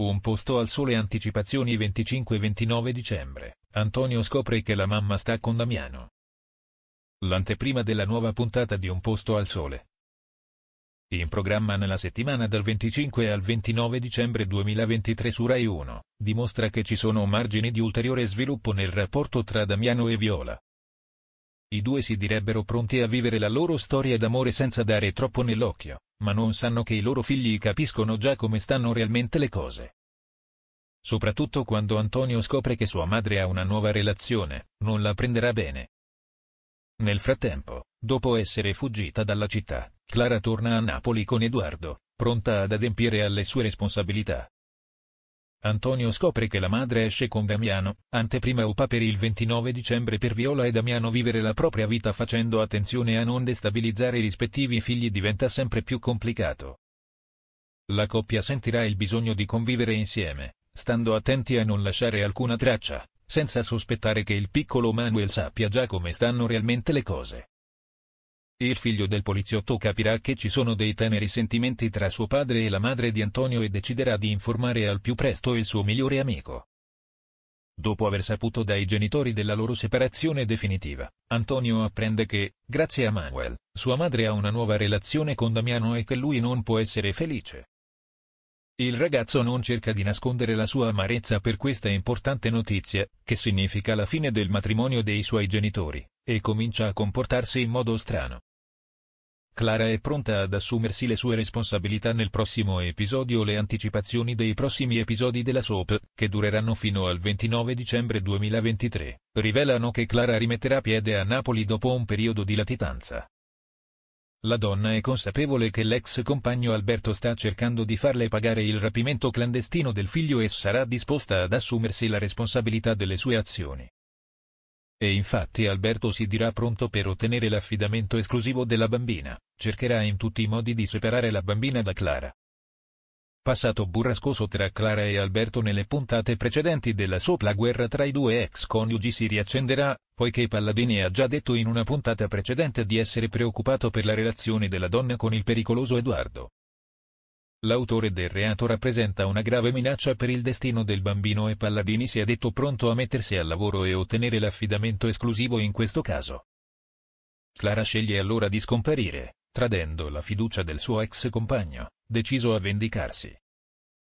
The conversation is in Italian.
Un posto al sole anticipazioni 25-29 dicembre, Antonio scopre che la mamma sta con Damiano. L'anteprima della nuova puntata di Un posto al sole. In programma nella settimana dal 25 al 29 dicembre 2023 su Rai 1, dimostra che ci sono margini di ulteriore sviluppo nel rapporto tra Damiano e Viola. I due si direbbero pronti a vivere la loro storia d'amore senza dare troppo nell'occhio ma non sanno che i loro figli capiscono già come stanno realmente le cose. Soprattutto quando Antonio scopre che sua madre ha una nuova relazione, non la prenderà bene. Nel frattempo, dopo essere fuggita dalla città, Clara torna a Napoli con Edoardo, pronta ad adempiere alle sue responsabilità. Antonio scopre che la madre esce con Damiano, anteprima UPA per il 29 dicembre per Viola e Damiano vivere la propria vita facendo attenzione a non destabilizzare i rispettivi figli diventa sempre più complicato. La coppia sentirà il bisogno di convivere insieme, stando attenti a non lasciare alcuna traccia, senza sospettare che il piccolo Manuel sappia già come stanno realmente le cose. Il figlio del poliziotto capirà che ci sono dei teneri sentimenti tra suo padre e la madre di Antonio e deciderà di informare al più presto il suo migliore amico. Dopo aver saputo dai genitori della loro separazione definitiva, Antonio apprende che, grazie a Manuel, sua madre ha una nuova relazione con Damiano e che lui non può essere felice. Il ragazzo non cerca di nascondere la sua amarezza per questa importante notizia, che significa la fine del matrimonio dei suoi genitori, e comincia a comportarsi in modo strano. Clara è pronta ad assumersi le sue responsabilità nel prossimo episodio Le anticipazioni dei prossimi episodi della soap, che dureranno fino al 29 dicembre 2023, rivelano che Clara rimetterà piede a Napoli dopo un periodo di latitanza. La donna è consapevole che l'ex compagno Alberto sta cercando di farle pagare il rapimento clandestino del figlio e sarà disposta ad assumersi la responsabilità delle sue azioni. E infatti Alberto si dirà pronto per ottenere l'affidamento esclusivo della bambina, cercherà in tutti i modi di separare la bambina da Clara. Passato burrascoso tra Clara e Alberto nelle puntate precedenti della soap la guerra tra i due ex coniugi si riaccenderà, poiché Palladini ha già detto in una puntata precedente di essere preoccupato per la relazione della donna con il pericoloso Edoardo. L'autore del reato rappresenta una grave minaccia per il destino del bambino e Palladini si è detto pronto a mettersi al lavoro e ottenere l'affidamento esclusivo in questo caso. Clara sceglie allora di scomparire, tradendo la fiducia del suo ex compagno, deciso a vendicarsi.